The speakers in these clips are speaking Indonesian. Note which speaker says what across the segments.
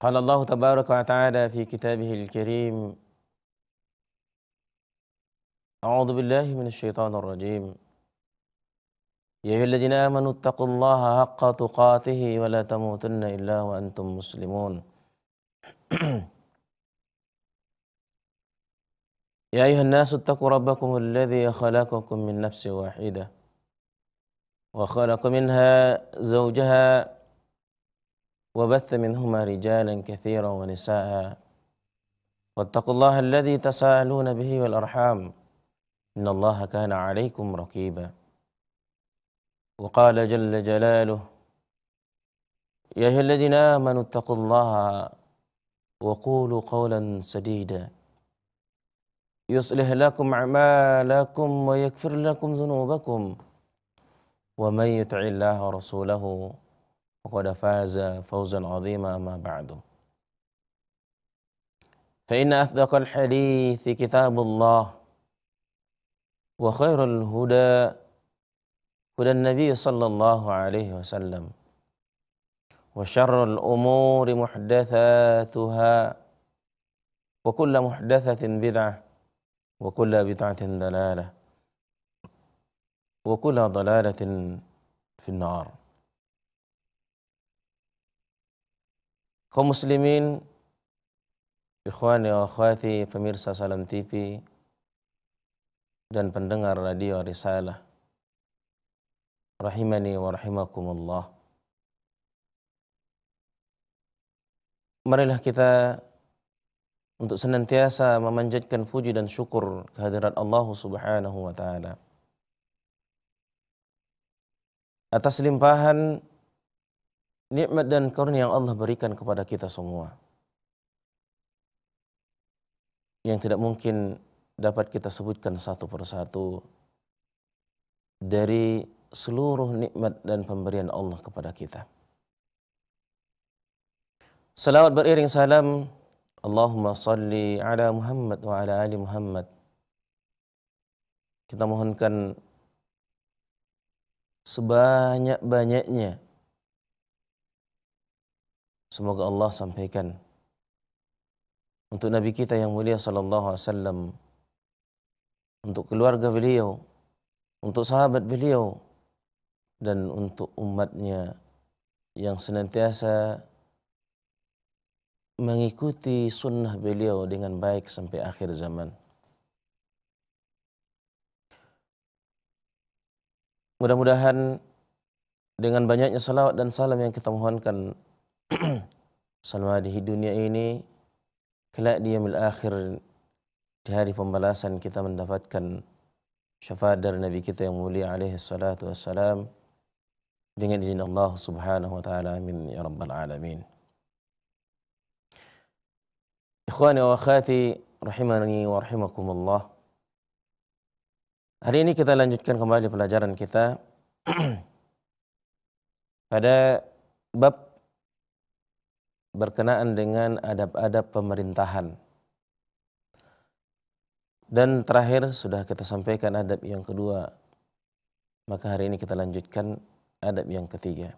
Speaker 1: قال الله تبارك وتعالى في كتابه الكريم أعوذ بالله من الشيطان الرجيم يا أيها الذين آمنوا اتقوا الله حق تقاته ولا تموتن إلا وأنتم مسلمون يا أيها الناس اتقوا ربكم الذي خلقكم من نفس واحدة وخلق منها زوجها وبث منهما رجالا كثيرا ونساء واتقوا الله الذي تساءلون به والأرحام إن الله كان عليكم رقيبا وقال جل جلاله يا أيها الذين آمنوا اتقوا الله وقولوا قولا سديدا يصلح لكم أعمالكم ويكفر لكم ذنوبكم ومن يطع الله ورسوله وقد فاز فوزا عظيما ما بعد فإن أصدق الحديث كتاب الله وخير الهدى هدى النبي صلى الله عليه وسلم وشر الأمور محدثاتها وكل محدثة بدعة وكل بدعة ضلالة وكل ضلالة في النار kaum muslimin ikhwani wa akhwati pemirsa Salam TV dan pendengar radio Risalah rahimani wa rahimakumullah marilah kita untuk senantiasa memanjatkan puji dan syukur kehadirat Allah Subhanahu wa taala atas limpahan nikmat dan karunia yang Allah berikan kepada kita semua. Yang tidak mungkin dapat kita sebutkan satu persatu dari seluruh nikmat dan pemberian Allah kepada kita. Salawat beriring salam Allahumma salli ala Muhammad wa ala ali Muhammad. Kita mohonkan sebanyak-banyaknya Semoga Allah sampaikan untuk Nabi kita yang mulia sallallahu alaihi wasallam untuk keluarga beliau, untuk sahabat beliau dan untuk umatnya yang senantiasa mengikuti sunnah beliau dengan baik sampai akhir zaman. Mudah-mudahan dengan banyaknya salawat dan salam yang kita mohonkan selama di dunia ini kelak di yaumil akhir di hari pembalasan kita mendapatkan syafaat dari Nabi kita yang mulia alaihi salatu wassalam dengan izin Allah subhanahu wa ta'ala amin ya rabbal alamin Ikhwani wa akhati rahimani wa rahimakumullah Hari ini kita lanjutkan kembali pelajaran kita pada bab berkenaan dengan adab-adab pemerintahan. Dan terakhir sudah kita sampaikan adab yang kedua. Maka hari ini kita lanjutkan adab yang ketiga.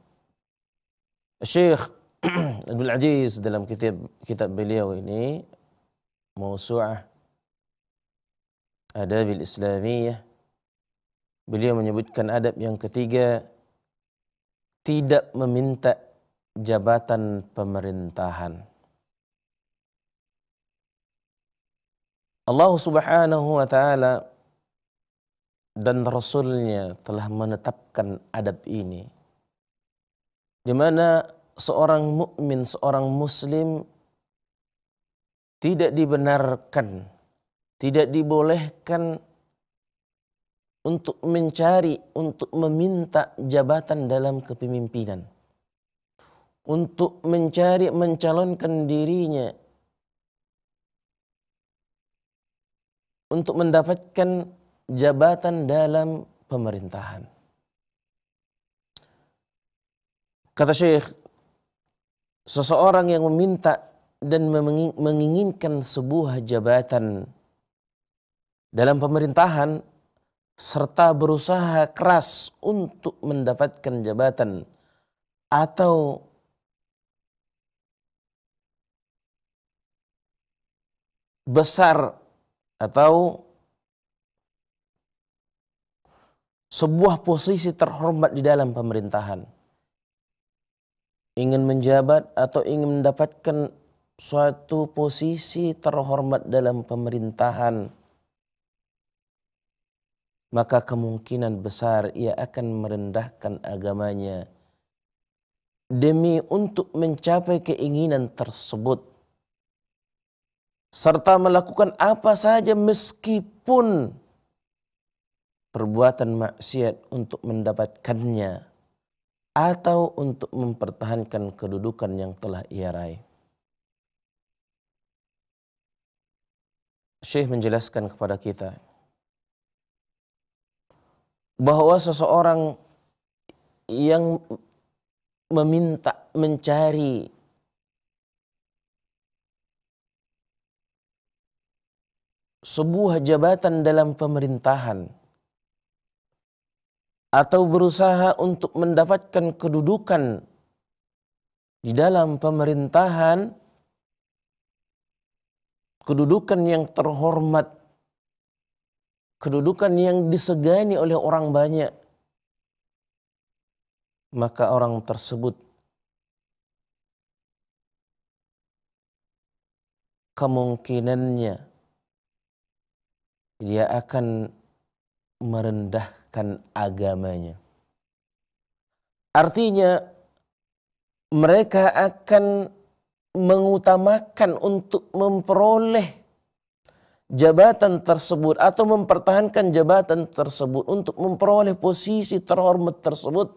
Speaker 1: Syekh Abdul Aziz dalam kitab kitab beliau ini Mausu'ah Adabil Islamiyah beliau menyebutkan adab yang ketiga tidak meminta jabatan pemerintahan. Allah subhanahu wa ta'ala dan Rasulnya telah menetapkan adab ini. Di mana seorang mukmin, seorang muslim tidak dibenarkan, tidak dibolehkan untuk mencari, untuk meminta jabatan dalam kepemimpinan untuk mencari mencalonkan dirinya untuk mendapatkan jabatan dalam pemerintahan. Kata Syekh, seseorang yang meminta dan menginginkan sebuah jabatan dalam pemerintahan serta berusaha keras untuk mendapatkan jabatan atau besar atau sebuah posisi terhormat di dalam pemerintahan. Ingin menjabat atau ingin mendapatkan suatu posisi terhormat dalam pemerintahan, maka kemungkinan besar ia akan merendahkan agamanya demi untuk mencapai keinginan tersebut serta melakukan apa saja meskipun perbuatan maksiat untuk mendapatkannya atau untuk mempertahankan kedudukan yang telah ia raih. Syekh menjelaskan kepada kita bahwa seseorang yang meminta mencari sebuah jabatan dalam pemerintahan atau berusaha untuk mendapatkan kedudukan di dalam pemerintahan kedudukan yang terhormat kedudukan yang disegani oleh orang banyak maka orang tersebut kemungkinannya dia akan merendahkan agamanya. Artinya mereka akan mengutamakan untuk memperoleh jabatan tersebut atau mempertahankan jabatan tersebut untuk memperoleh posisi terhormat tersebut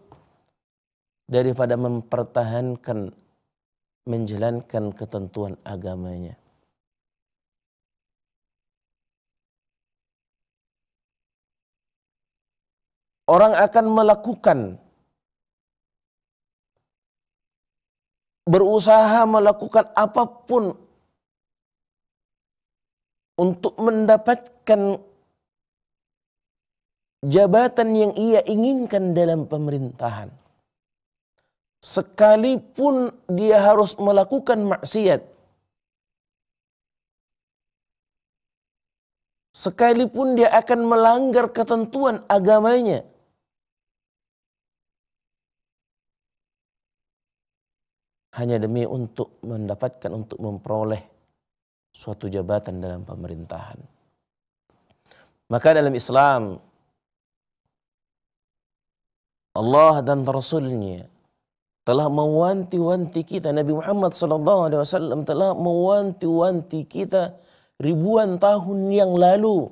Speaker 1: daripada mempertahankan menjalankan ketentuan agamanya. orang akan melakukan berusaha melakukan apapun untuk mendapatkan jabatan yang ia inginkan dalam pemerintahan. Sekalipun dia harus melakukan maksiat. Sekalipun dia akan melanggar ketentuan agamanya. hanya demi untuk mendapatkan, untuk memperoleh suatu jabatan dalam pemerintahan. Maka dalam Islam, Allah dan Rasulnya telah mewanti-wanti kita, Nabi Muhammad SAW telah mewanti-wanti kita ribuan tahun yang lalu.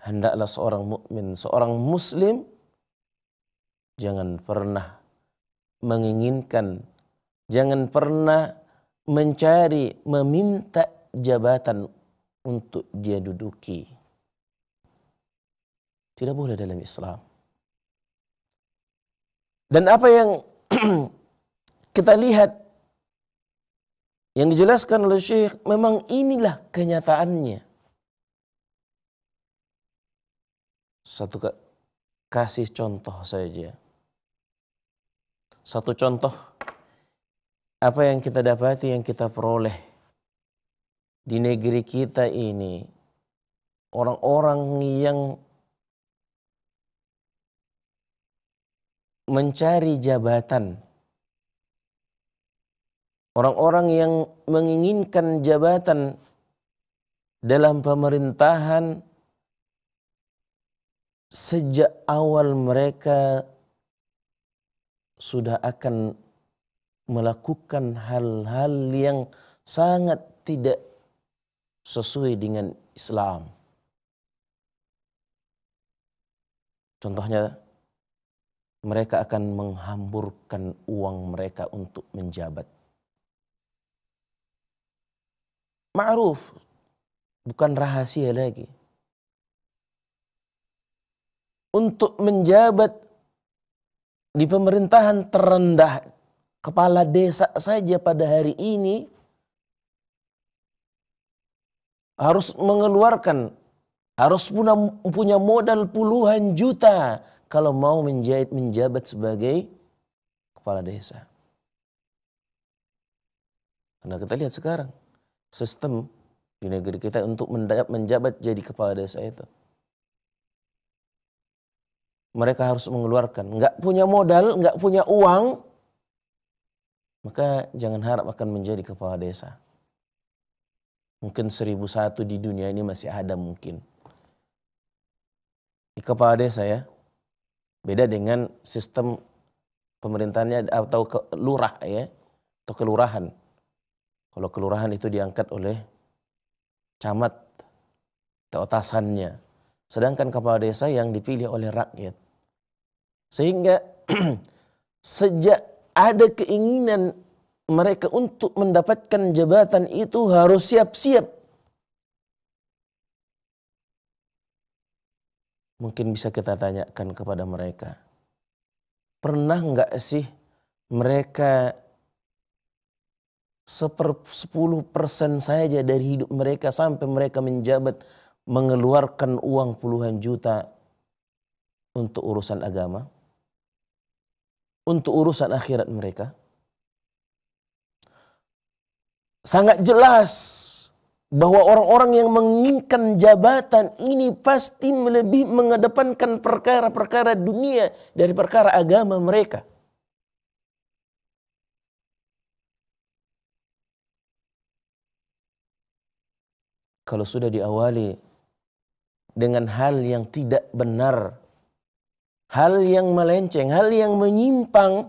Speaker 1: Hendaklah seorang mukmin, seorang muslim, jangan pernah menginginkan, jangan pernah mencari, meminta jabatan untuk dia duduki. Tidak boleh dalam Islam. Dan apa yang kita lihat yang dijelaskan oleh Syekh memang inilah kenyataannya. Satu kasih contoh saja. Satu contoh apa yang kita dapati, yang kita peroleh di negeri kita ini, orang-orang yang mencari jabatan, orang-orang yang menginginkan jabatan dalam pemerintahan sejak awal mereka sudah akan melakukan hal-hal yang sangat tidak sesuai dengan Islam. Contohnya, mereka akan menghamburkan uang mereka untuk menjabat. Ma'ruf, bukan rahasia lagi. Untuk menjabat di pemerintahan terendah kepala desa saja pada hari ini harus mengeluarkan harus punya, punya modal puluhan juta kalau mau menjahit menjabat sebagai kepala desa. Karena kita lihat sekarang sistem di negeri kita untuk menjabat jadi kepala desa itu mereka harus mengeluarkan. Nggak punya modal, nggak punya uang, maka jangan harap akan menjadi kepala desa. Mungkin seribu satu di dunia ini masih ada mungkin. Di kepala desa ya, beda dengan sistem pemerintahannya atau ke, lurah ya, atau kelurahan. Kalau kelurahan itu diangkat oleh camat atau atasannya sedangkan kepala desa yang dipilih oleh rakyat. Sehingga sejak ada keinginan mereka untuk mendapatkan jabatan itu harus siap-siap. Mungkin bisa kita tanyakan kepada mereka. Pernah nggak sih mereka sepuluh persen saja dari hidup mereka sampai mereka menjabat mengeluarkan uang puluhan juta untuk urusan agama, untuk urusan akhirat mereka. Sangat jelas bahwa orang-orang yang menginginkan jabatan ini pasti lebih mengedepankan perkara-perkara dunia dari perkara agama mereka. Kalau sudah diawali dengan hal yang tidak benar, hal yang melenceng, hal yang menyimpang,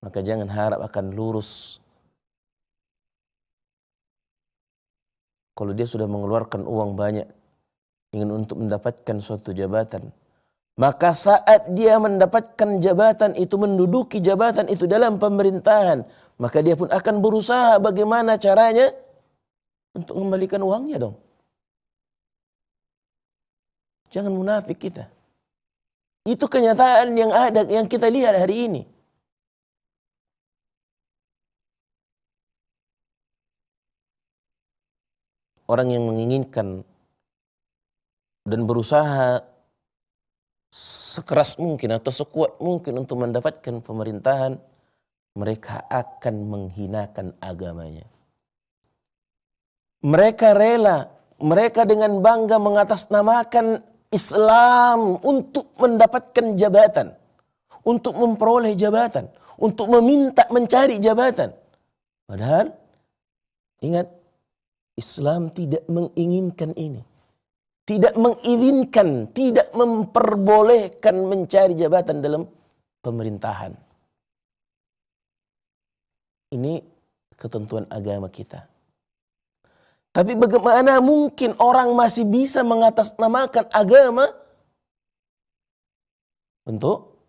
Speaker 1: maka jangan harap akan lurus. Kalau dia sudah mengeluarkan uang banyak, ingin untuk mendapatkan suatu jabatan, maka saat dia mendapatkan jabatan itu, menduduki jabatan itu dalam pemerintahan, maka dia pun akan berusaha bagaimana caranya untuk mengembalikan uangnya dong. Jangan munafik kita. Itu kenyataan yang ada yang kita lihat hari ini. Orang yang menginginkan dan berusaha sekeras mungkin atau sekuat mungkin untuk mendapatkan pemerintahan, mereka akan menghinakan agamanya. Mereka rela, mereka dengan bangga mengatasnamakan Islam untuk mendapatkan jabatan, untuk memperoleh jabatan, untuk meminta mencari jabatan. Padahal ingat Islam tidak menginginkan ini. Tidak mengizinkan, tidak memperbolehkan mencari jabatan dalam pemerintahan. Ini ketentuan agama kita. Tapi bagaimana mungkin orang masih bisa mengatasnamakan agama untuk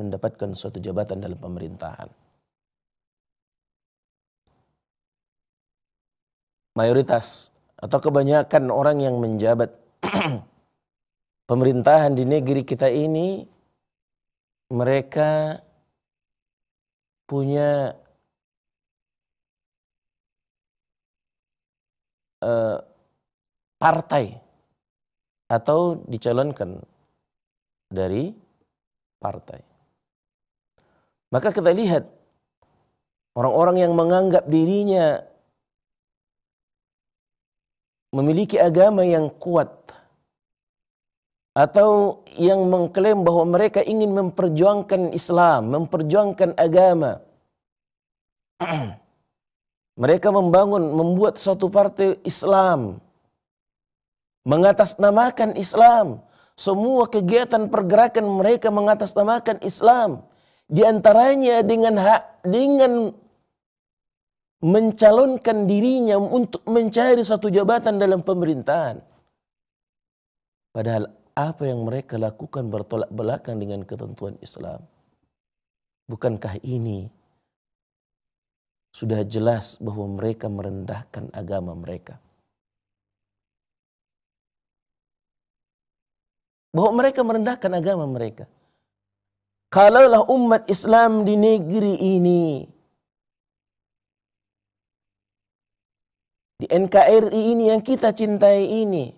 Speaker 1: mendapatkan suatu jabatan dalam pemerintahan? Mayoritas atau kebanyakan orang yang menjabat pemerintahan di negeri kita ini mereka punya Eh, partai atau dicalonkan dari partai. Maka kita lihat orang-orang yang menganggap dirinya memiliki agama yang kuat atau yang mengklaim bahwa mereka ingin memperjuangkan Islam, memperjuangkan agama Mereka membangun, membuat suatu partai Islam. Mengatasnamakan Islam. Semua kegiatan pergerakan mereka mengatasnamakan Islam. Di antaranya dengan hak, dengan mencalonkan dirinya untuk mencari satu jabatan dalam pemerintahan. Padahal apa yang mereka lakukan bertolak belakang dengan ketentuan Islam. Bukankah ini sudah jelas bahwa mereka merendahkan agama mereka. Bahwa mereka merendahkan agama mereka. Kalaulah umat Islam di negeri ini di NKRI ini yang kita cintai ini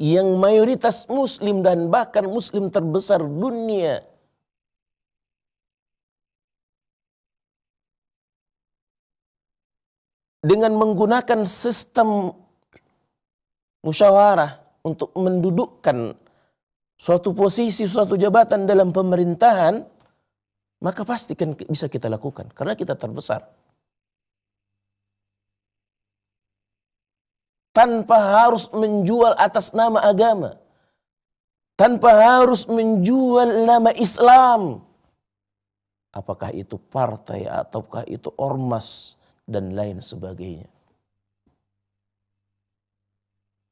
Speaker 1: yang mayoritas muslim dan bahkan muslim terbesar dunia dengan menggunakan sistem musyawarah untuk mendudukkan suatu posisi, suatu jabatan dalam pemerintahan, maka pasti kan bisa kita lakukan karena kita terbesar. Tanpa harus menjual atas nama agama. Tanpa harus menjual nama Islam. Apakah itu partai ataukah itu ormas dan lain sebagainya.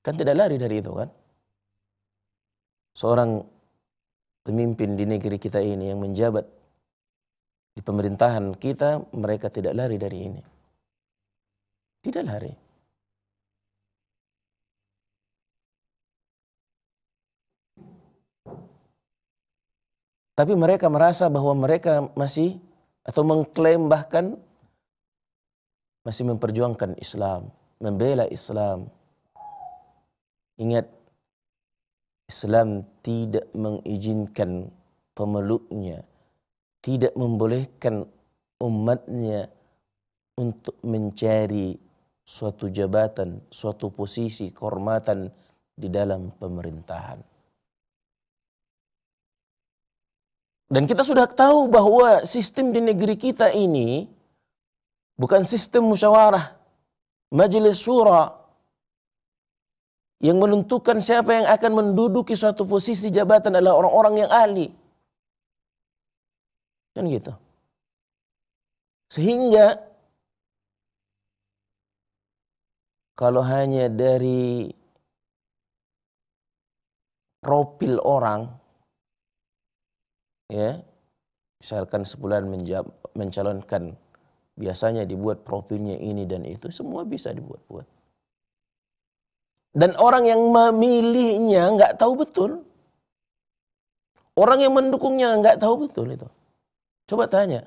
Speaker 1: Kan tidak lari dari itu kan? Seorang pemimpin di negeri kita ini yang menjabat di pemerintahan kita, mereka tidak lari dari ini. Tidak lari. Tapi mereka merasa bahwa mereka masih atau mengklaim bahkan masih memperjuangkan Islam, membela Islam. Ingat, Islam tidak mengizinkan pemeluknya, tidak membolehkan umatnya untuk mencari suatu jabatan, suatu posisi kehormatan di dalam pemerintahan. Dan kita sudah tahu bahwa sistem di negeri kita ini bukan sistem musyawarah majelis syura yang menentukan siapa yang akan menduduki suatu posisi jabatan adalah orang-orang yang ahli. Kan gitu. Sehingga kalau hanya dari profil orang ya misalkan sebulan menjab, mencalonkan biasanya dibuat profilnya ini dan itu semua bisa dibuat-buat. Dan orang yang memilihnya nggak tahu betul. Orang yang mendukungnya nggak tahu betul itu. Coba tanya.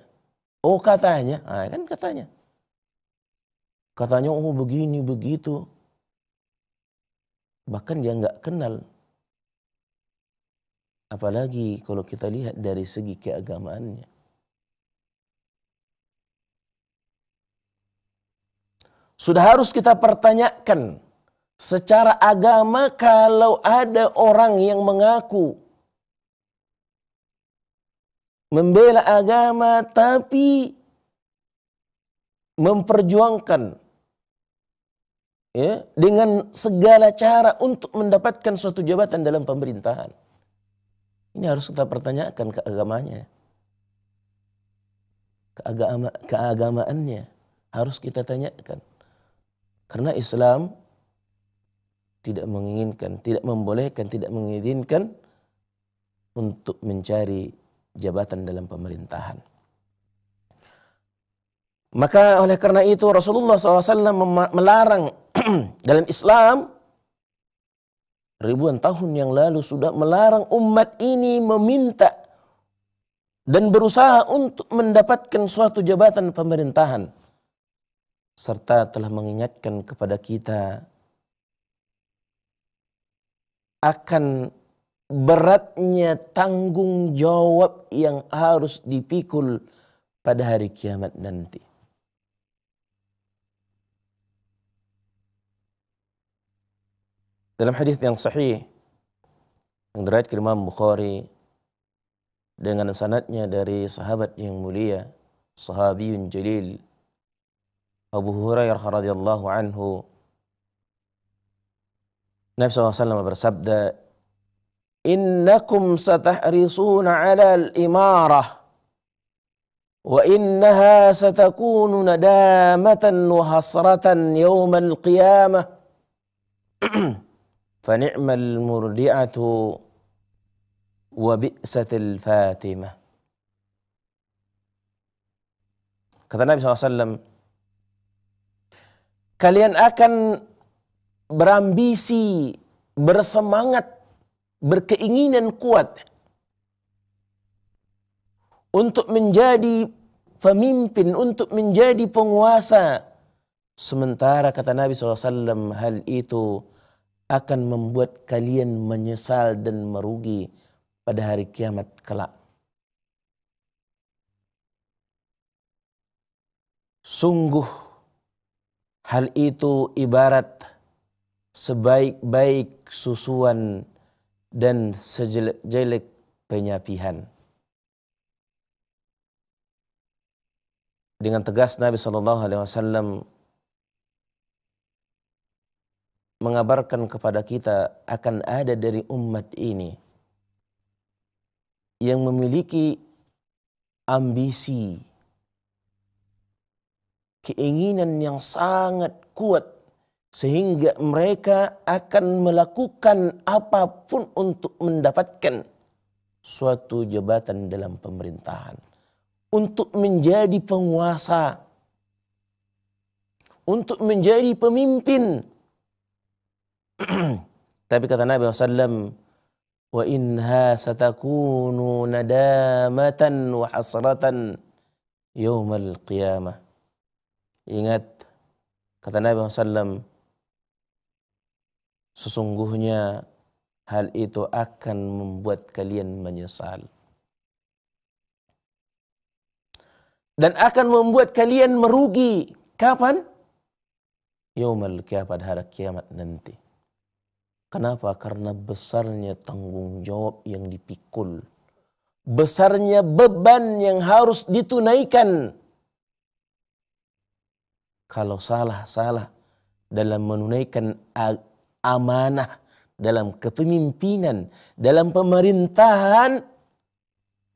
Speaker 1: Oh katanya, nah, kan katanya. Katanya oh begini begitu. Bahkan dia nggak kenal. Apalagi kalau kita lihat dari segi keagamaannya. Sudah harus kita pertanyakan secara agama kalau ada orang yang mengaku membela agama tapi memperjuangkan ya, dengan segala cara untuk mendapatkan suatu jabatan dalam pemerintahan. Ini harus kita pertanyakan keagamanya. Keagama, keagamaannya harus kita tanyakan. Karena Islam tidak menginginkan, tidak membolehkan, tidak mengizinkan untuk mencari jabatan dalam pemerintahan. Maka oleh karena itu Rasulullah SAW melarang dalam Islam ribuan tahun yang lalu sudah melarang umat ini meminta dan berusaha untuk mendapatkan suatu jabatan pemerintahan serta telah mengingatkan kepada kita akan beratnya tanggung jawab yang harus dipikul pada hari kiamat nanti. Dalam hadis yang sahih yang diriwayatkan Imam Bukhari dengan sanadnya dari sahabat yang mulia, sahabiyun jalil Abu Hurairah radhiyallahu anhu Nabi SAW bersabda Innakum satahrisuna ala al-imarah wa innaha satakunu nadamatan wa hasratan yawm al-qiyamah fa ni'mal murdi'atu wa bi'satil fatimah Kata Nabi SAW, Kalian akan berambisi, bersemangat, berkeinginan kuat untuk menjadi pemimpin, untuk menjadi penguasa. Sementara kata Nabi SAW hal itu akan membuat kalian menyesal dan merugi pada hari kiamat kelak. Sungguh Hal itu ibarat sebaik-baik susuan dan sejelek-jelek penyapihan. Dengan tegas Nabi Shallallahu Alaihi Wasallam mengabarkan kepada kita akan ada dari umat ini yang memiliki ambisi keinginan yang sangat kuat sehingga mereka akan melakukan apapun untuk mendapatkan suatu jabatan dalam pemerintahan untuk menjadi penguasa untuk menjadi pemimpin tapi kata Nabi SAW wa inha satakunu nadamatan wa hasratan yawmal qiyamah Ingat kata Nabi SAW, sesungguhnya hal itu akan membuat kalian menyesal. Dan akan membuat kalian merugi. Kapan? Yaumal kiamat hari kiamat nanti. Kenapa? Karena besarnya tanggung jawab yang dipikul. Besarnya beban yang harus ditunaikan kalau salah-salah dalam menunaikan amanah dalam kepemimpinan, dalam pemerintahan,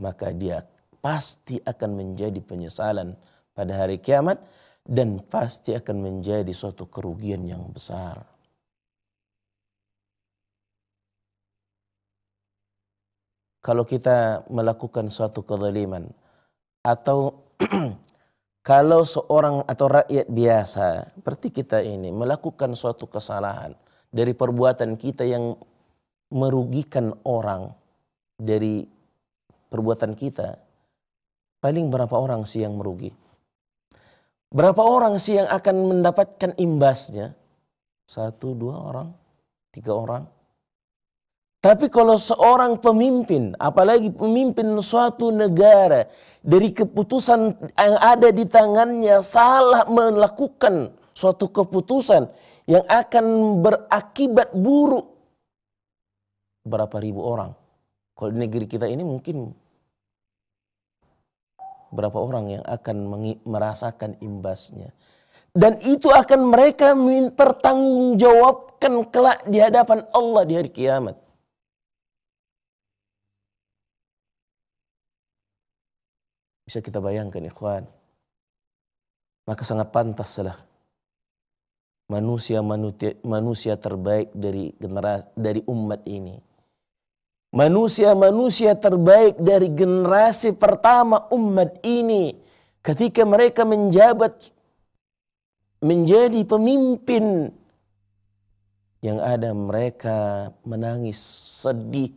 Speaker 1: maka dia pasti akan menjadi penyesalan pada hari kiamat dan pasti akan menjadi suatu kerugian yang besar. Kalau kita melakukan suatu kezaliman atau kalau seorang atau rakyat biasa seperti kita ini melakukan suatu kesalahan dari perbuatan kita yang merugikan orang dari perbuatan kita, paling berapa orang sih yang merugi? Berapa orang sih yang akan mendapatkan imbasnya? Satu, dua orang, tiga orang, tapi kalau seorang pemimpin, apalagi pemimpin suatu negara, dari keputusan yang ada di tangannya salah melakukan suatu keputusan yang akan berakibat buruk berapa ribu orang. Kalau di negeri kita ini mungkin berapa orang yang akan merasakan imbasnya. Dan itu akan mereka pertanggungjawabkan kelak di hadapan Allah di hari kiamat. Bisa kita bayangkan ikhwan. Maka sangat pantaslah manusia manusia, manusia terbaik dari generasi dari umat ini. Manusia-manusia terbaik dari generasi pertama umat ini ketika mereka menjabat menjadi pemimpin yang ada mereka menangis sedih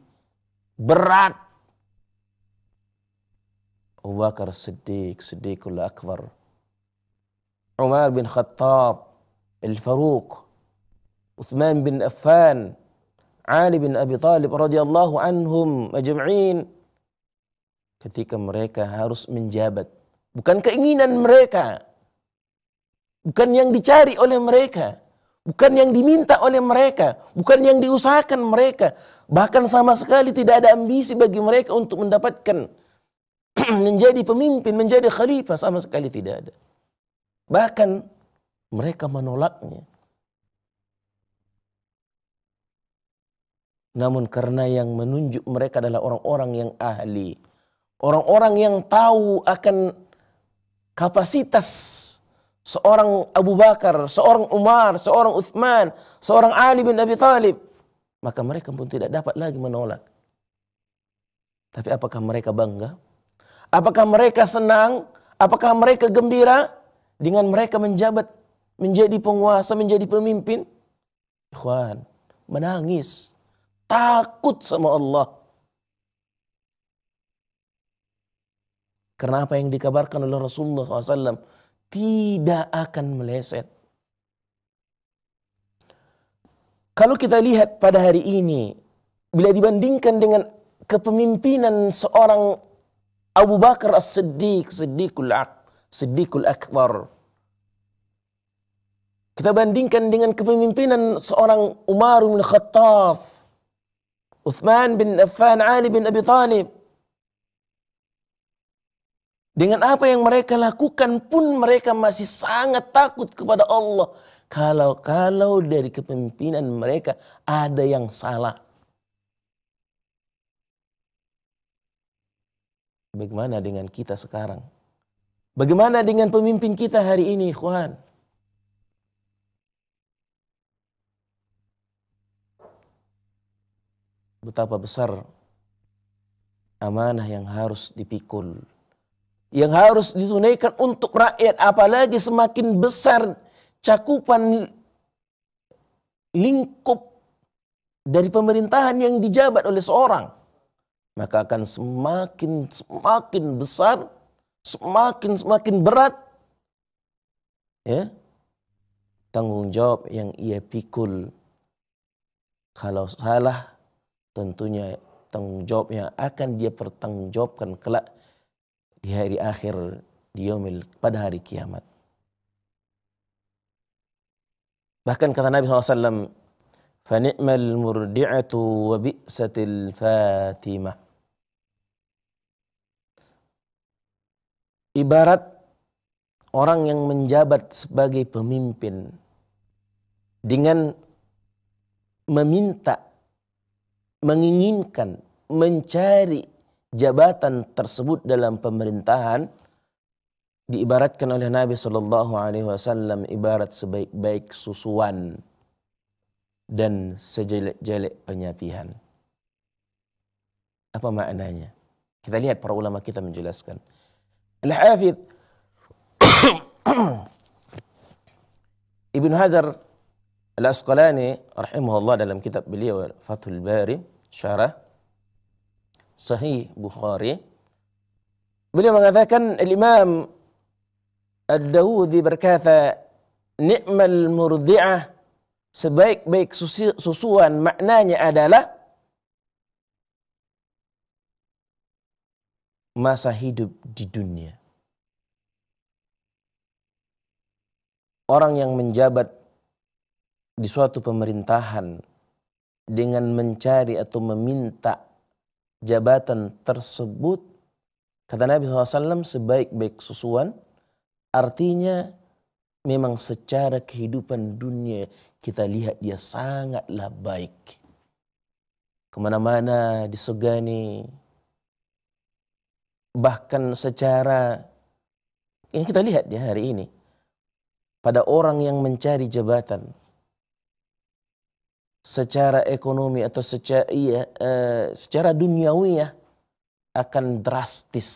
Speaker 1: berat Abu Bakar Siddiq, Siddiqul Akbar. Umar bin Khattab, Al-Faruq, Uthman bin Affan, Ali bin Abi Talib radhiyallahu anhum ajma'in ketika mereka harus menjabat bukan keinginan mereka bukan yang dicari oleh mereka bukan yang diminta oleh mereka bukan yang diusahakan mereka bahkan sama sekali tidak ada ambisi bagi mereka untuk mendapatkan menjadi pemimpin, menjadi khalifah sama sekali tidak ada. Bahkan mereka menolaknya. Namun karena yang menunjuk mereka adalah orang-orang yang ahli. Orang-orang yang tahu akan kapasitas seorang Abu Bakar, seorang Umar, seorang Uthman, seorang Ali bin Abi Thalib. Maka mereka pun tidak dapat lagi menolak. Tapi apakah mereka bangga? Apakah mereka senang? Apakah mereka gembira dengan mereka menjabat menjadi penguasa, menjadi pemimpin? Ikhwan, menangis, takut sama Allah. Karena apa yang dikabarkan oleh Rasulullah SAW tidak akan meleset. Kalau kita lihat pada hari ini, bila dibandingkan dengan kepemimpinan seorang Abu Bakar As-Siddiq, Siddiqul Ak, Siddiqul Akbar. Kita bandingkan dengan kepemimpinan seorang Umar bin Khattab, Uthman bin Affan, Ali bin Abi Thalib. Dengan apa yang mereka lakukan pun mereka masih sangat takut kepada Allah. Kalau-kalau dari kepemimpinan mereka ada yang salah. Bagaimana dengan kita sekarang? Bagaimana dengan pemimpin kita hari ini, ikhwan? Betapa besar amanah yang harus dipikul. Yang harus ditunaikan untuk rakyat. Apalagi semakin besar cakupan lingkup dari pemerintahan yang dijabat oleh seorang maka akan semakin semakin besar, semakin semakin berat ya tanggung jawab yang ia pikul. Kalau salah tentunya tanggung jawab yang akan dia pertanggungjawabkan kelak di hari akhir di yaumil pada hari kiamat. Bahkan kata Nabi SAW, فَنِعْمَ الْمُرْدِعَةُ وَبِئْسَةِ الْفَاتِمَةِ Ibarat orang yang menjabat sebagai pemimpin dengan meminta, menginginkan, mencari jabatan tersebut dalam pemerintahan diibaratkan oleh Nabi Shallallahu Alaihi Wasallam ibarat sebaik-baik susuan dan sejelek-jelek penyapihan. Apa maknanya? Kita lihat para ulama kita menjelaskan al Ibn Hajar Al-Asqalani rahimahullah dalam kitab beliau Fathul Bari Syarah Sahih Bukhari beliau mengatakan Imam Ad-Dawudi berkata nikmal murdi'ah sebaik-baik susuan maknanya adalah masa hidup di dunia. Orang yang menjabat di suatu pemerintahan dengan mencari atau meminta jabatan tersebut, kata Nabi SAW sebaik-baik susuan, artinya memang secara kehidupan dunia kita lihat dia sangatlah baik. Kemana-mana disegani, bahkan secara yang kita lihat ya hari ini pada orang yang mencari jabatan secara ekonomi atau iya, eh, secara iya, uh, secara ya akan drastis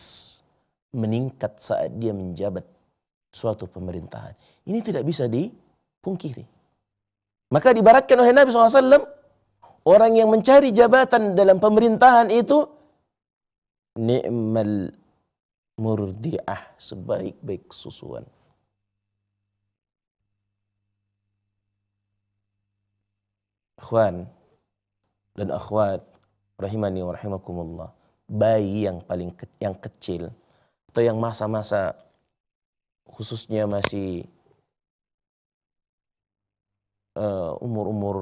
Speaker 1: meningkat saat dia menjabat suatu pemerintahan. Ini tidak bisa dipungkiri. Maka dibaratkan oleh Nabi SAW, orang yang mencari jabatan dalam pemerintahan itu ni'mal murdi'ah sebaik-baik susuan. Akhwan dan akhwat rahimani wa rahimakumullah. Bayi yang paling ke, yang kecil atau yang masa-masa khususnya masih eh, umur-umur uh, umur -umur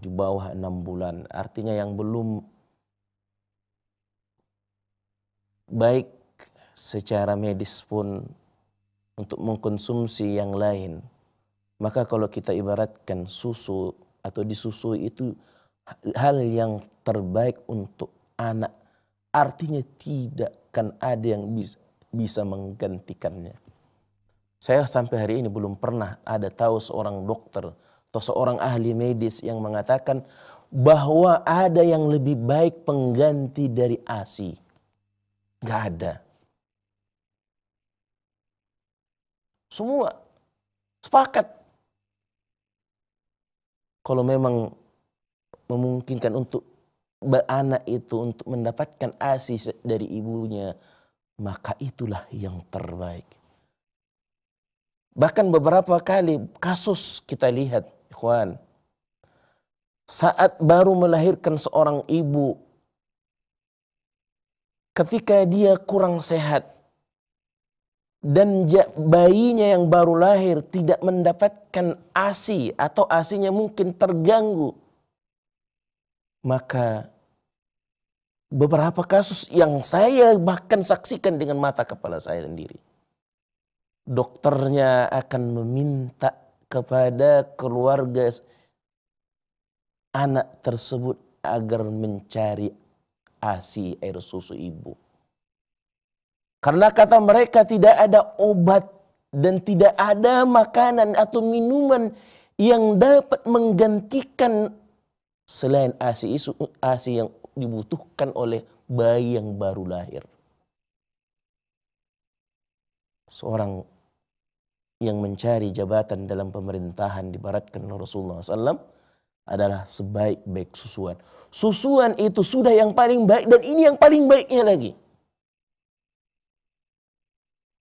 Speaker 1: di bawah enam bulan, artinya yang belum baik secara medis pun untuk mengkonsumsi yang lain. Maka kalau kita ibaratkan susu atau disusui itu hal yang terbaik untuk anak. Artinya tidak akan ada yang bisa, bisa menggantikannya. Saya sampai hari ini belum pernah ada tahu seorang dokter atau seorang ahli medis yang mengatakan bahwa ada yang lebih baik pengganti dari ASI. Gak ada. Semua sepakat. Kalau memang memungkinkan untuk anak itu untuk mendapatkan asi dari ibunya, maka itulah yang terbaik. Bahkan beberapa kali kasus kita lihat, ikhwan, saat baru melahirkan seorang ibu ketika dia kurang sehat dan bayinya yang baru lahir tidak mendapatkan ASI atau ASInya mungkin terganggu maka beberapa kasus yang saya bahkan saksikan dengan mata kepala saya sendiri dokternya akan meminta kepada keluarga anak tersebut agar mencari ASI ah, air susu ibu. Karena kata mereka tidak ada obat dan tidak ada makanan atau minuman yang dapat menggantikan selain ASI ah, isu ASI ah, yang dibutuhkan oleh bayi yang baru lahir. Seorang yang mencari jabatan dalam pemerintahan di dibaratkan Rasulullah SAW adalah sebaik-baik susuan. Susuan itu sudah yang paling baik dan ini yang paling baiknya lagi.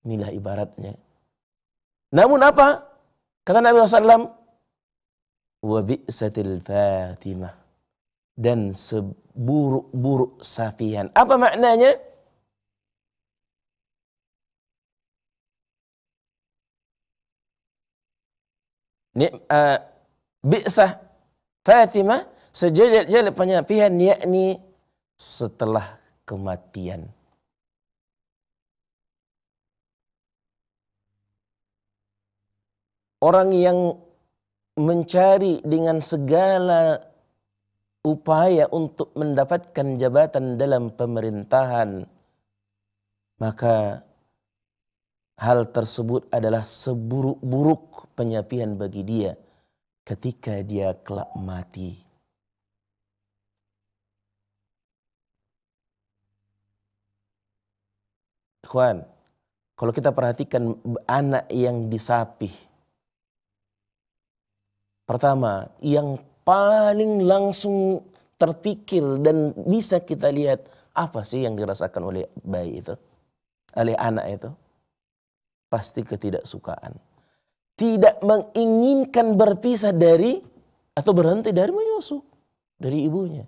Speaker 1: Inilah ibaratnya. Namun apa? Kata Nabi SAW, وَبِئْسَتِ fatimah. Dan seburuk-buruk safian. Apa maknanya? Ni, uh, bi'sah Fatimah sejelek-jelek yakni setelah kematian. Orang yang mencari dengan segala upaya untuk mendapatkan jabatan dalam pemerintahan, maka hal tersebut adalah seburuk-buruk penyapihan bagi dia ketika dia kelak mati. Ikhwan, kalau kita perhatikan anak yang disapih, pertama yang paling langsung terpikir dan bisa kita lihat apa sih yang dirasakan oleh bayi itu, oleh anak itu, pasti ketidaksukaan tidak menginginkan berpisah dari atau berhenti dari menyusu dari ibunya.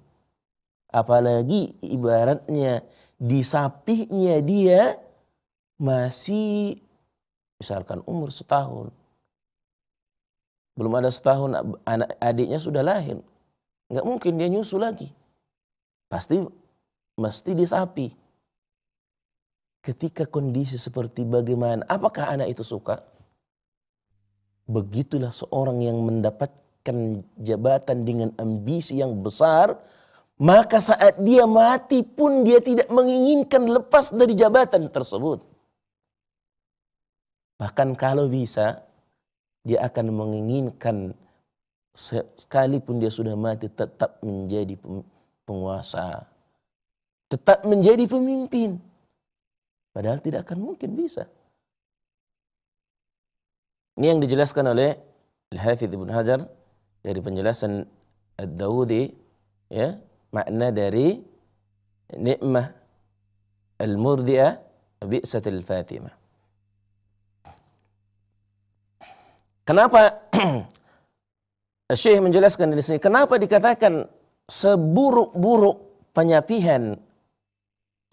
Speaker 1: Apalagi ibaratnya di sapihnya dia masih misalkan umur setahun. Belum ada setahun anak adiknya sudah lahir. Nggak mungkin dia nyusu lagi. Pasti mesti di sapi. Ketika kondisi seperti bagaimana, apakah anak itu suka? Begitulah seorang yang mendapatkan jabatan dengan ambisi yang besar, maka saat dia mati pun dia tidak menginginkan lepas dari jabatan tersebut. Bahkan kalau bisa, dia akan menginginkan sekalipun dia sudah mati tetap menjadi penguasa, tetap menjadi pemimpin. Padahal tidak akan mungkin bisa. Ini yang dijelaskan oleh Al-Hafidh Ibn Hajar dari penjelasan Ad-Dawudi ya, makna dari nikmah al-murdi'ah bi'satil Fatimah. Kenapa Syekh menjelaskan di sini kenapa dikatakan seburuk-buruk penyapihan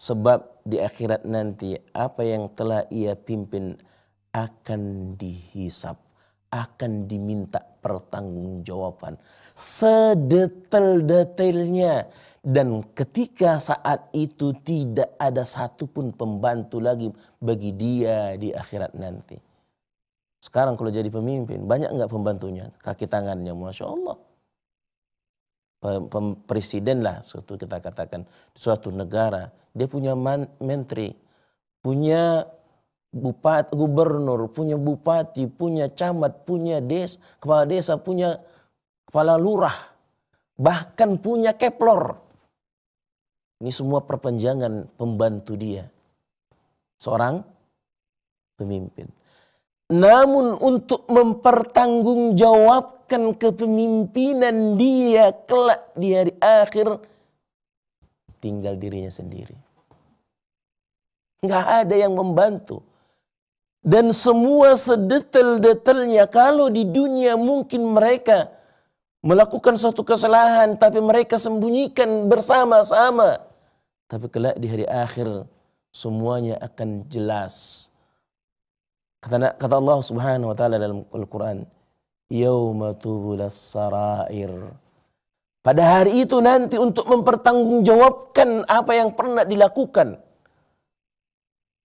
Speaker 1: sebab di akhirat nanti apa yang telah ia pimpin akan dihisap, akan diminta pertanggungjawaban sedetail-detailnya dan ketika saat itu tidak ada satupun pembantu lagi bagi dia di akhirat nanti. Sekarang kalau jadi pemimpin banyak enggak pembantunya kaki tangannya masya Allah. Presiden lah suatu kita katakan suatu negara dia punya menteri punya bupati, gubernur, punya bupati, punya camat, punya desa, kepala desa, punya kepala lurah, bahkan punya keplor. Ini semua perpanjangan pembantu dia. Seorang pemimpin. Namun untuk mempertanggungjawabkan kepemimpinan dia kelak di hari akhir tinggal dirinya sendiri. Enggak ada yang membantu dan semua sedetail-detailnya kalau di dunia mungkin mereka melakukan suatu kesalahan tapi mereka sembunyikan bersama-sama. Tapi kelak di hari akhir semuanya akan jelas. Kata, kata Allah Subhanahu wa taala dalam Al-Qur'an, "Yauma tubulas sarair." Pada hari itu nanti untuk mempertanggungjawabkan apa yang pernah dilakukan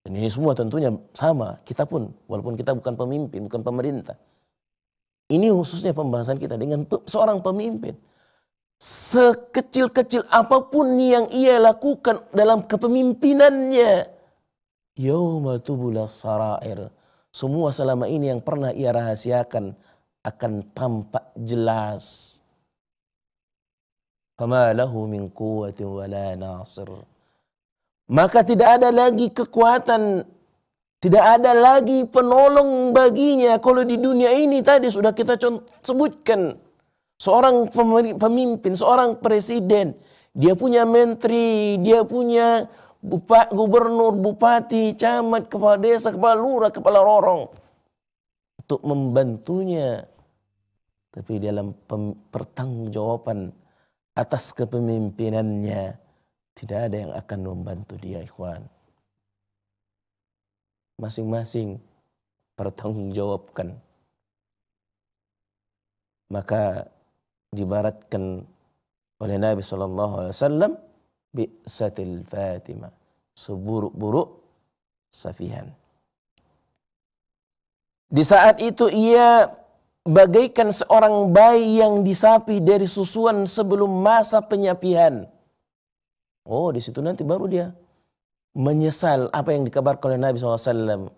Speaker 1: dan ini semua tentunya sama, kita pun, walaupun kita bukan pemimpin, bukan pemerintah. Ini khususnya pembahasan kita dengan pe seorang pemimpin. Sekecil-kecil apapun yang ia lakukan dalam kepemimpinannya. Yauma sarair. Semua selama ini yang pernah ia rahasiakan akan tampak jelas. Fama lahu min kuwati wala nasir maka tidak ada lagi kekuatan, tidak ada lagi penolong baginya. Kalau di dunia ini tadi sudah kita sebutkan, seorang pemimpin, seorang presiden, dia punya menteri, dia punya bupa, gubernur, bupati, camat, kepala desa, kepala lurah, kepala lorong untuk membantunya. Tapi dalam pertanggungjawaban atas kepemimpinannya, tidak ada yang akan membantu dia ikhwan. Masing-masing pertanggungjawabkan. Maka dibaratkan oleh Nabi Shallallahu Alaihi Wasallam bi'satil Fatimah seburuk-buruk safihan. Di saat itu ia bagaikan seorang bayi yang disapih dari susuan sebelum masa penyapihan. Oh, di situ nanti baru dia menyesal apa yang dikabarkan oleh Nabi SAW.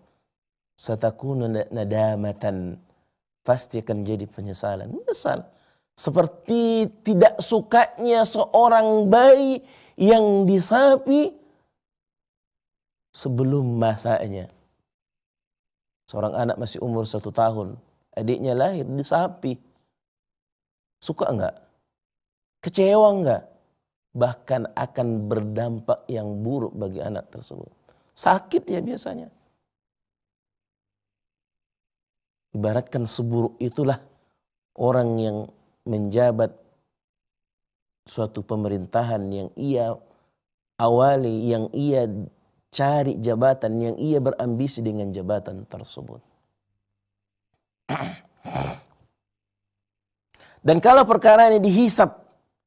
Speaker 1: Satakunu nadamatan. Pasti akan jadi penyesalan. Menyesal. Seperti tidak sukanya seorang bayi yang disapi sebelum masanya. Seorang anak masih umur satu tahun. Adiknya lahir disapi. Suka enggak? Kecewa enggak? bahkan akan berdampak yang buruk bagi anak tersebut. Sakit ya biasanya. Ibaratkan seburuk itulah orang yang menjabat suatu pemerintahan yang ia awali, yang ia cari jabatan, yang ia berambisi dengan jabatan tersebut. Dan kalau perkara ini dihisap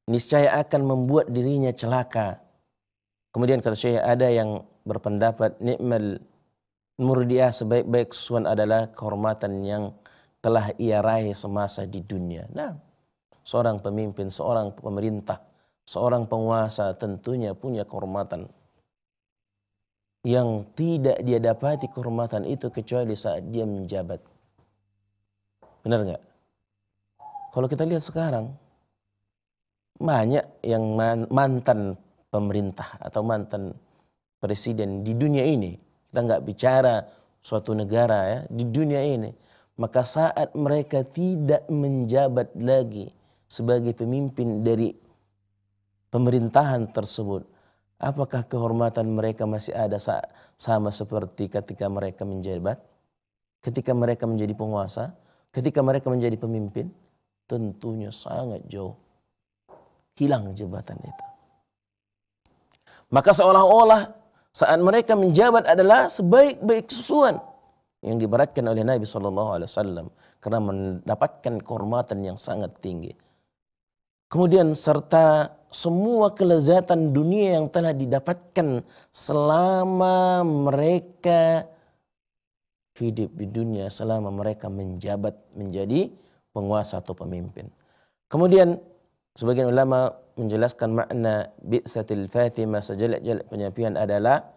Speaker 1: niscaya akan membuat dirinya celaka. Kemudian kata saya ada yang berpendapat nikmal murdiah sebaik-baik susuan adalah kehormatan yang telah ia raih semasa di dunia. Nah, seorang pemimpin, seorang pemerintah, seorang penguasa tentunya punya kehormatan yang tidak dia dapati kehormatan itu kecuali saat dia menjabat. Benar nggak? Kalau kita lihat sekarang, banyak yang mantan pemerintah atau mantan presiden di dunia ini kita nggak bicara suatu negara ya di dunia ini maka saat mereka tidak menjabat lagi sebagai pemimpin dari pemerintahan tersebut apakah kehormatan mereka masih ada sama seperti ketika mereka menjabat ketika mereka menjadi penguasa ketika mereka menjadi pemimpin tentunya sangat jauh hilang jabatan itu. Maka seolah-olah saat mereka menjabat adalah sebaik-baik susuan yang diberatkan oleh Nabi Shallallahu Alaihi Wasallam karena mendapatkan kehormatan yang sangat tinggi. Kemudian serta semua kelezatan dunia yang telah didapatkan selama mereka hidup di dunia, selama mereka menjabat menjadi penguasa atau pemimpin. Kemudian Sebagian ulama menjelaskan makna bi'satil Fatimah sejelek-jelek penyampaian adalah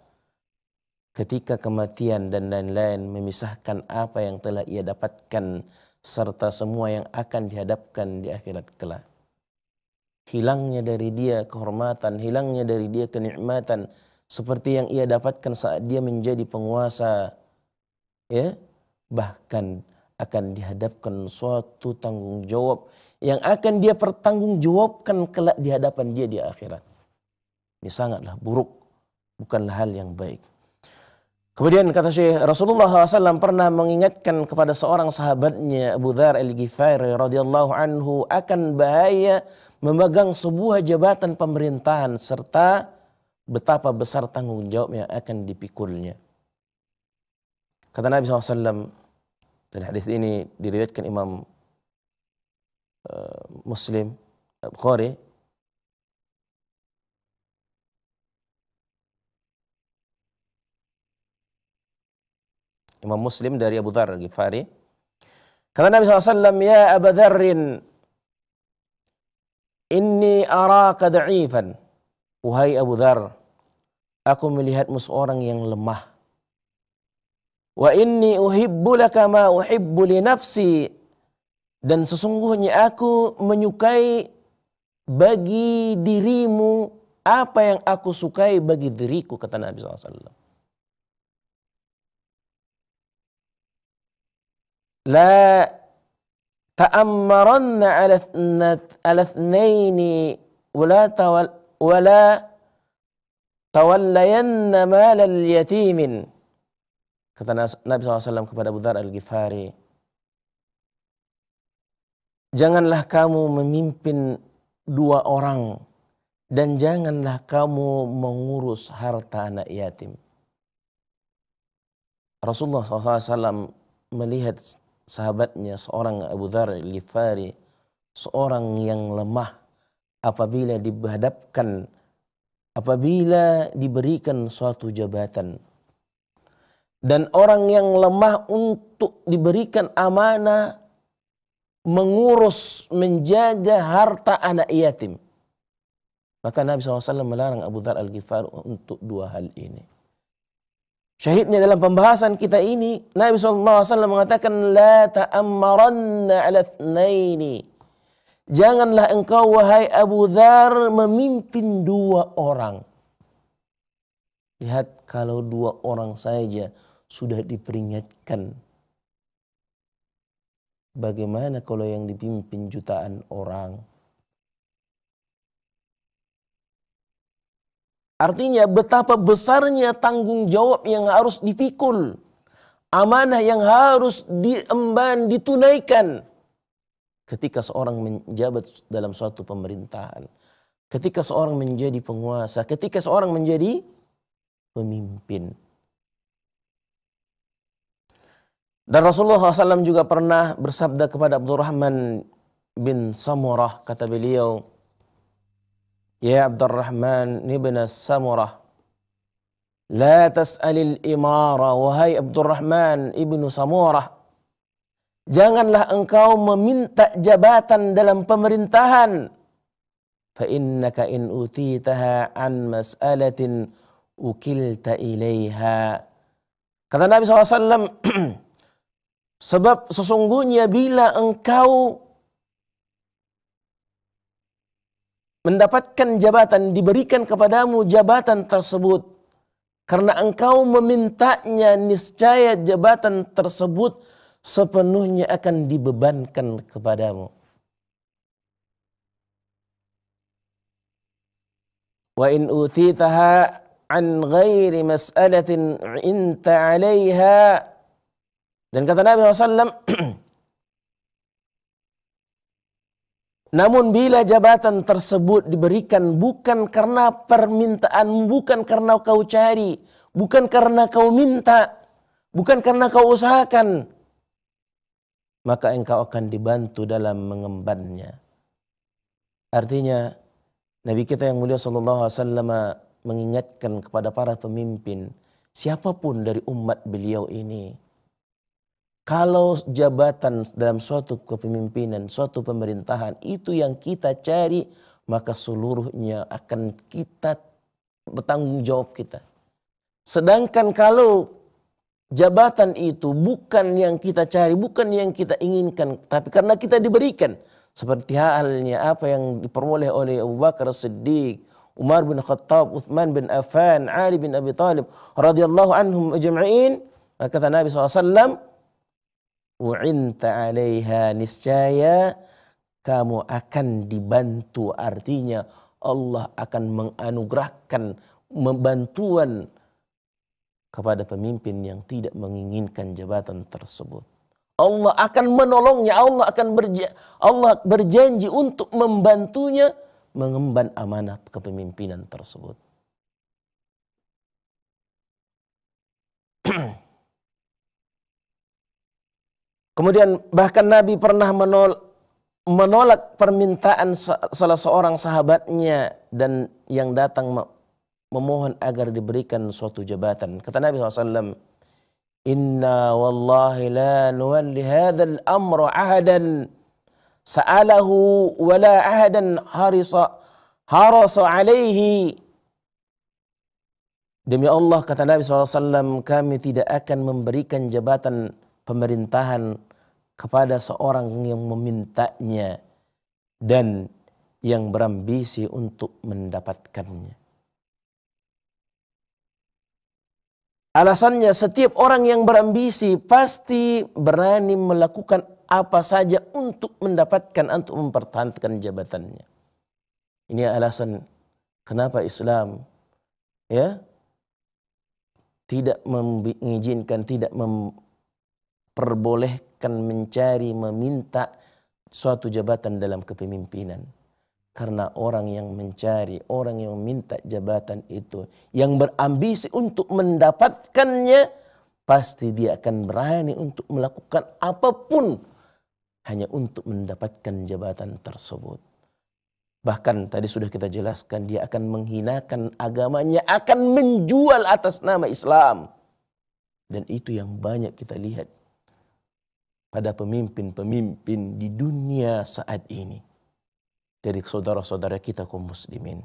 Speaker 1: ketika kematian dan lain-lain memisahkan apa yang telah ia dapatkan serta semua yang akan dihadapkan di akhirat kelak. Hilangnya dari dia kehormatan, hilangnya dari dia kenikmatan seperti yang ia dapatkan saat dia menjadi penguasa ya bahkan akan dihadapkan suatu tanggung jawab yang akan dia pertanggungjawabkan kelak di hadapan dia di akhirat. Ini sangatlah buruk, bukanlah hal yang baik. Kemudian kata Syekh Rasulullah SAW pernah mengingatkan kepada seorang sahabatnya Abu Dhar al-Ghifari radhiyallahu anhu akan bahaya memegang sebuah jabatan pemerintahan serta betapa besar tanggung jawab yang akan dipikulnya. Kata Nabi SAW, dan hadis ini diriwayatkan Imam Eh, Muslim Bukhari Imam Muslim dari Abu Dhar Ghifari kata Nabi SAW ya Abu Dharrin inni araka da'ifan wahai Abu Dhar aku melihatmu seorang yang lemah wa inni uhibbulaka ma uhibbuli nafsi dan sesungguhnya aku menyukai bagi dirimu apa yang aku sukai bagi diriku, kata Nabi SAW. La ta'ammaranna ala thnaini wala tawal wala tawallayanna malal yatimin kata Nabi SAW kepada Abu Dhar al-Ghifari Janganlah kamu memimpin dua orang dan janganlah kamu mengurus harta anak yatim. Rasulullah SAW melihat sahabatnya seorang Abu Dhar Ghifari, seorang yang lemah apabila dihadapkan, apabila diberikan suatu jabatan. Dan orang yang lemah untuk diberikan amanah mengurus, menjaga harta anak yatim. Maka Nabi SAW melarang Abu Dhar Al-Ghifar untuk dua hal ini. Syahidnya dalam pembahasan kita ini, Nabi SAW mengatakan, La ta'ammaranna ala thnaini. Janganlah engkau, wahai Abu Dhar, memimpin dua orang. Lihat kalau dua orang saja sudah diperingatkan Bagaimana kalau yang dipimpin jutaan orang? Artinya betapa besarnya tanggung jawab yang harus dipikul. Amanah yang harus diemban, ditunaikan. Ketika seorang menjabat dalam suatu pemerintahan. Ketika seorang menjadi penguasa. Ketika seorang menjadi pemimpin. Dan Rasulullah SAW juga pernah bersabda kepada Abdurrahman bin Samurah, kata beliau, Ya Abdurrahman ibn Samurah, La tas'alil imara, wahai Abdurrahman ibn Samurah, Janganlah engkau meminta jabatan dalam pemerintahan. Fa innaka in utitaha an mas'alatin ukilta ilaiha. Kata Nabi SAW, Sebab sesungguhnya bila engkau mendapatkan jabatan, diberikan kepadamu jabatan tersebut, karena engkau memintanya niscaya jabatan tersebut sepenuhnya akan dibebankan kepadamu. Wa in utitaha an ghairi mas'alatin inta 'alaiha dan kata Nabi SAW, Namun bila jabatan tersebut diberikan bukan karena permintaan, bukan karena kau cari, bukan karena kau minta, bukan karena kau usahakan, maka engkau akan dibantu dalam mengembannya. Artinya, Nabi kita yang mulia Shallallahu Alaihi Wasallam mengingatkan kepada para pemimpin, siapapun dari umat beliau ini, kalau jabatan dalam suatu kepemimpinan, suatu pemerintahan itu yang kita cari, maka seluruhnya akan kita bertanggung jawab kita. Sedangkan kalau jabatan itu bukan yang kita cari, bukan yang kita inginkan, tapi karena kita diberikan seperti halnya apa yang diperoleh oleh Abu Bakar Siddiq, Umar bin Khattab, Uthman bin Affan, Ali bin Abi Talib radhiyallahu anhum ajma'in. Kata Nabi SAW, u'inta 'alaiha niscaya kamu akan dibantu artinya Allah akan menganugerahkan membantuan kepada pemimpin yang tidak menginginkan jabatan tersebut. Allah akan menolongnya, Allah akan berja Allah berjanji untuk membantunya mengemban amanah kepemimpinan tersebut. Kemudian bahkan Nabi pernah menol menolak permintaan salah seorang sahabatnya dan yang datang memohon agar diberikan suatu jabatan. Kata Nabi SAW, Inna wallahi la nuwalli hadzal amra ahadan sa'alahu la ahadan harisa harasa alaihi Demi Allah kata Nabi SAW kami tidak akan memberikan jabatan pemerintahan kepada seorang yang memintanya dan yang berambisi untuk mendapatkannya. Alasannya setiap orang yang berambisi pasti berani melakukan apa saja untuk mendapatkan untuk mempertahankan jabatannya. Ini alasan kenapa Islam ya tidak mengizinkan, tidak mem, diperbolehkan mencari, meminta suatu jabatan dalam kepemimpinan. Karena orang yang mencari, orang yang minta jabatan itu, yang berambisi untuk mendapatkannya, pasti dia akan berani untuk melakukan apapun hanya untuk mendapatkan jabatan tersebut. Bahkan tadi sudah kita jelaskan dia akan menghinakan agamanya, akan menjual atas nama Islam. Dan itu yang banyak kita lihat pada pemimpin-pemimpin di dunia saat ini dari saudara-saudara kita kaum muslimin.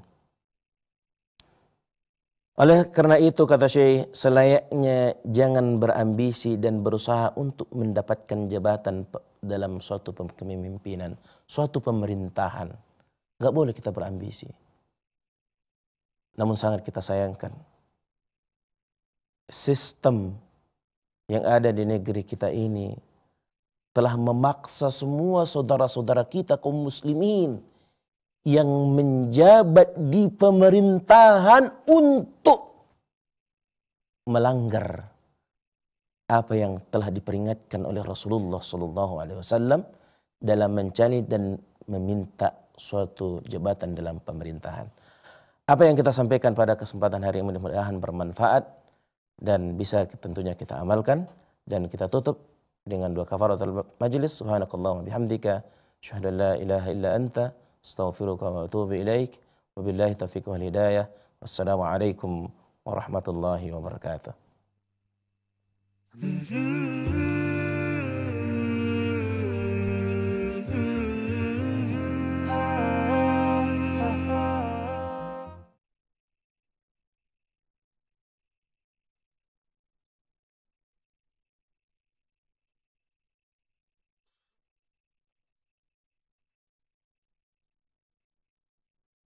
Speaker 1: Oleh karena itu kata Syekh, selayaknya jangan berambisi dan berusaha untuk mendapatkan jabatan dalam suatu kepemimpinan, suatu pemerintahan. Enggak boleh kita berambisi. Namun sangat kita sayangkan. Sistem yang ada di negeri kita ini telah memaksa semua saudara-saudara kita kaum muslimin yang menjabat di pemerintahan untuk melanggar apa yang telah diperingatkan oleh Rasulullah Shallallahu Alaihi Wasallam dalam mencari dan meminta suatu jabatan dalam pemerintahan. Apa yang kita sampaikan pada kesempatan hari ini mudah-mudahan bermanfaat dan bisa tentunya kita amalkan dan kita tutup dengan dua kafaratul majlis subhanakallahumma bihamdika syahadu la ilaha illa anta astaghfiruka wa atubu ilaik wabillahi taufiq wal hidayah wassalamu alaikum warahmatullahi wabarakatuh